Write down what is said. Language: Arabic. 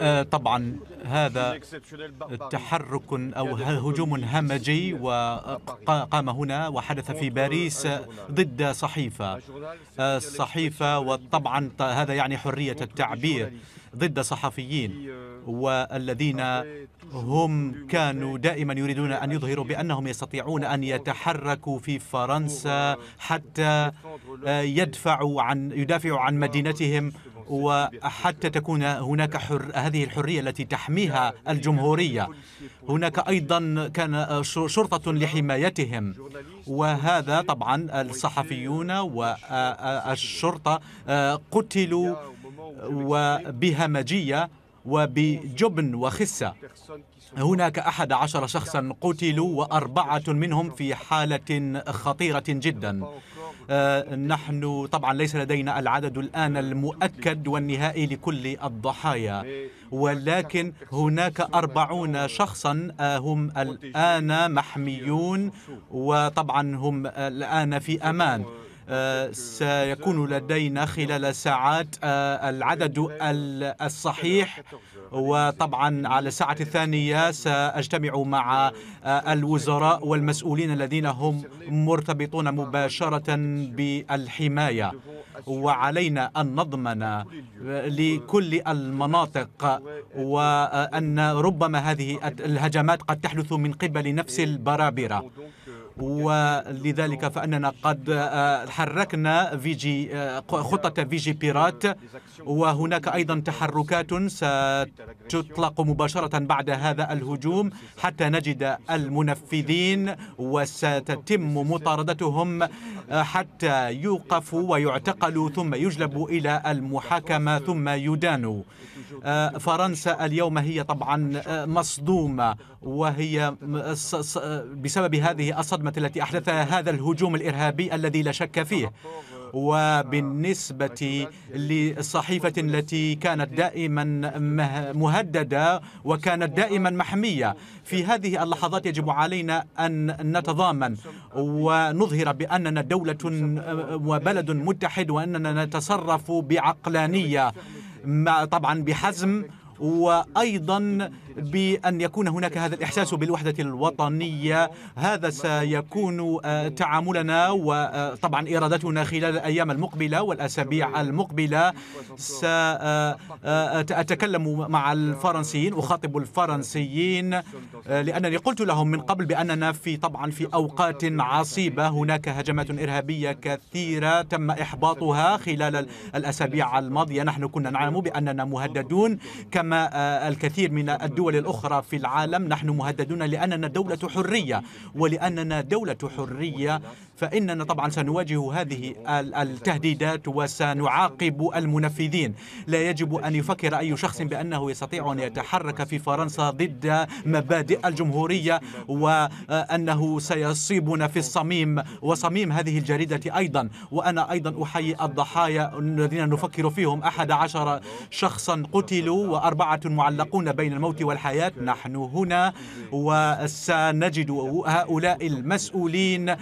آه، طبعا هذا تحرك أو هجوم همجي وقام هنا وحدث في باريس ضد صحيفة آه، الصحيفة وطبعا هذا يعني حرية التعبير ضد صحفيين والذين هم كانوا دائما يريدون أن يظهروا بأنهم يستطيعون أن يتحركوا في فرنسا حتى يدفعوا عن يدافعوا عن مدينتهم وحتى تكون هناك حر هذه الحرية التي تحميها الجمهورية هناك أيضا كان شرطة لحمايتهم وهذا طبعا الصحفيون والشرطة آه، قتلوا وبهمجية وبجبن وخسة هناك أحد عشر شخصا قتلوا وأربعة منهم في حالة خطيرة جدا آه، نحن طبعا ليس لدينا العدد الآن المؤكد والنهائي لكل الضحايا ولكن هناك أربعون شخصا آه، هم الآن محميون وطبعا هم الآن في أمان سيكون لدينا خلال ساعات آه، العدد الصحيح وطبعا على الساعة الثانية سأجتمع مع آه، الوزراء والمسؤولين الذين هم مرتبطون مباشرة بالحماية وعلينا أن نضمن آه، لكل المناطق وأن ربما هذه الهجمات قد تحدث من قبل نفس البرابرة ولذلك فاننا قد آه، حركنا في جي آه، خطه في جي بيرات وهناك ايضا تحركات ستطلق مباشره بعد هذا الهجوم حتى نجد المنفذين وستتم مطاردتهم آه، حتى يوقفوا ويعتقلوا ثم يجلبوا الى المحاكمه ثم يدانوا فرنسا اليوم هي طبعا مصدومه وهي بسبب هذه الصدمه الأزمة التي أحدثها هذا الهجوم الإرهابي الذي لا شك فيه وبالنسبة للصحيفة التي كانت دائما مهددة وكانت دائما محمية في هذه اللحظات يجب علينا أن نتضامن ونظهر بأننا دولة وبلد متحد وأننا نتصرف بعقلانية طبعا بحزم وأيضا بأن يكون هناك هذا الإحساس بالوحدة الوطنية هذا سيكون آه، تعاملنا وطبعا إرادتنا خلال الأيام المقبلة والأسابيع المقبلة سأتكلم آه، آه، مع الفرنسيين أخاطب الفرنسيين لأنني قلت لهم من قبل بأننا في طبعا في أوقات عصيبة هناك هجمات إرهابية كثيرة تم إحباطها خلال الأسابيع الماضية نحن كنا نعلم بأننا مهددون كما أمام آه، الكثير من الدول الأخرى في العالم نحن مهددون لأننا دولة حرية ولأننا دولة حرية فإننا طبعا سنواجه هذه التهديدات وسنعاقب المنفذين لا يجب أن يفكر أي شخص بأنه يستطيع أن يتحرك في فرنسا ضد مبادئ الجمهورية وأنه سيصيبنا في الصميم وصميم هذه الجريدة أيضا وأنا أيضا أحيي الضحايا الذين نفكر فيهم أحد عشر شخصا قتلوا وأربعة أربعة معلقون بين الموت والحياة نحن هنا وسنجد هؤلاء المسؤولين